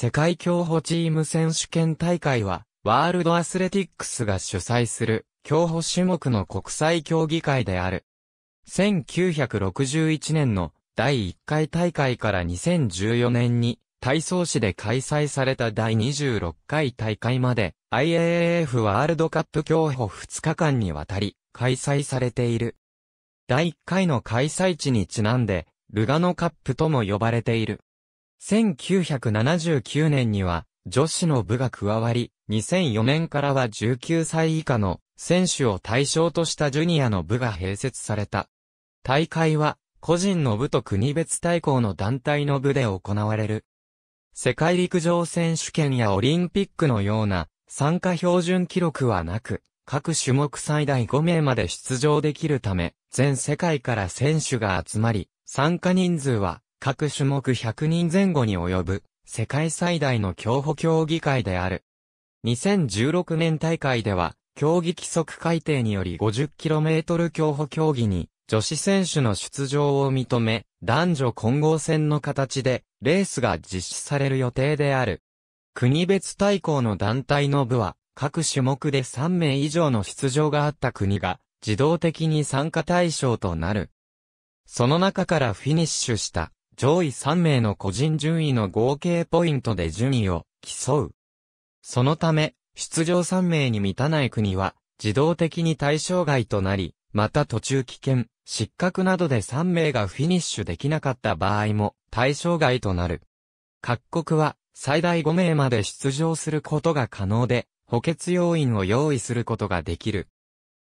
世界競歩チーム選手権大会は、ワールドアスレティックスが主催する、競歩種目の国際競技会である。1961年の第1回大会から2014年に、体操市で開催された第26回大会まで、IAAF ワールドカップ競歩2日間にわたり、開催されている。第1回の開催地にちなんで、ルガノカップとも呼ばれている。1979年には女子の部が加わり、2004年からは19歳以下の選手を対象としたジュニアの部が併設された。大会は個人の部と国別対抗の団体の部で行われる。世界陸上選手権やオリンピックのような参加標準記録はなく、各種目最大5名まで出場できるため、全世界から選手が集まり、参加人数は各種目100人前後に及ぶ、世界最大の競歩競技会である。2016年大会では、競技規則改定により 50km 競歩競技に、女子選手の出場を認め、男女混合戦の形で、レースが実施される予定である。国別対抗の団体の部は、各種目で3名以上の出場があった国が、自動的に参加対象となる。その中からフィニッシュした上位3名の個人順位の合計ポイントで順位を競う。そのため、出場3名に満たない国は、自動的に対象外となり、また途中棄権、失格などで3名がフィニッシュできなかった場合も対象外となる。各国は最大5名まで出場することが可能で、補欠要員を用意することができる。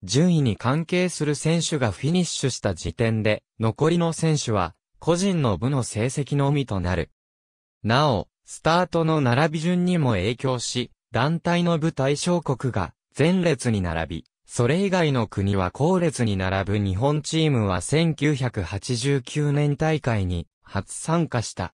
順位に関係する選手がフィニッシュした時点で、残りの選手は個人の部の成績のみとなる。なお、スタートの並び順にも影響し、団体の部対象国が前列に並び、それ以外の国は後列に並ぶ日本チームは1989年大会に初参加した。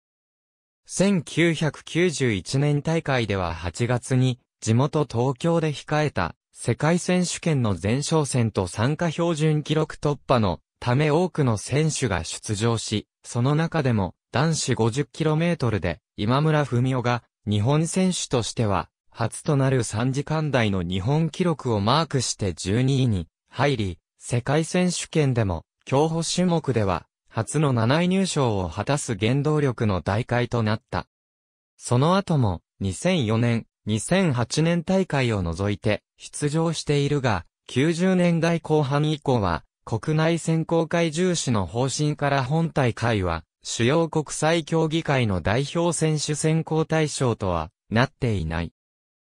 1991年大会では8月に地元東京で控えた世界選手権の前哨戦と参加標準記録突破のため多くの選手が出場し、その中でも男子 50km で今村文夫が日本選手としては初となる3時間台の日本記録をマークして12位に入り、世界選手権でも競歩種目では初の7位入賞を果たす原動力の大会となった。その後も2004年、2008年大会を除いて出場しているが、90年代後半以降は国内選考会重視の方針から本大会は、主要国際競技会の代表選手選考対象とはなっていない。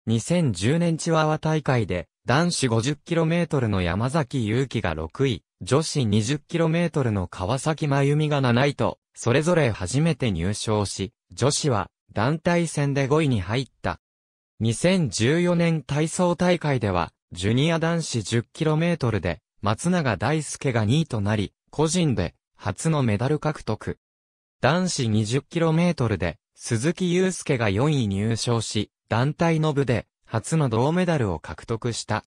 2010年チワワ大会で男子 50km の山崎祐希が6位、女子 20km の川崎真由美が7位と、それぞれ初めて入賞し、女子は団体戦で5位に入った。2014年体操大会では、ジュニア男子 10km で松永大輔が2位となり、個人で初のメダル獲得。男子 20km で鈴木祐介が4位入賞し、団体の部で初の銅メダルを獲得した。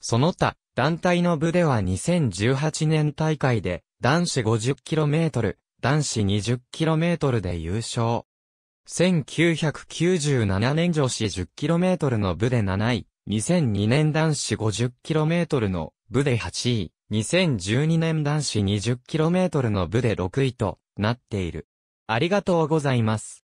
その他、団体の部では2018年大会で男子 50km、男子 20km で優勝。1997年女子 10km の部で7位、2002年男子 50km の部で8位、2012年男子 20km の部で6位となっている。ありがとうございます。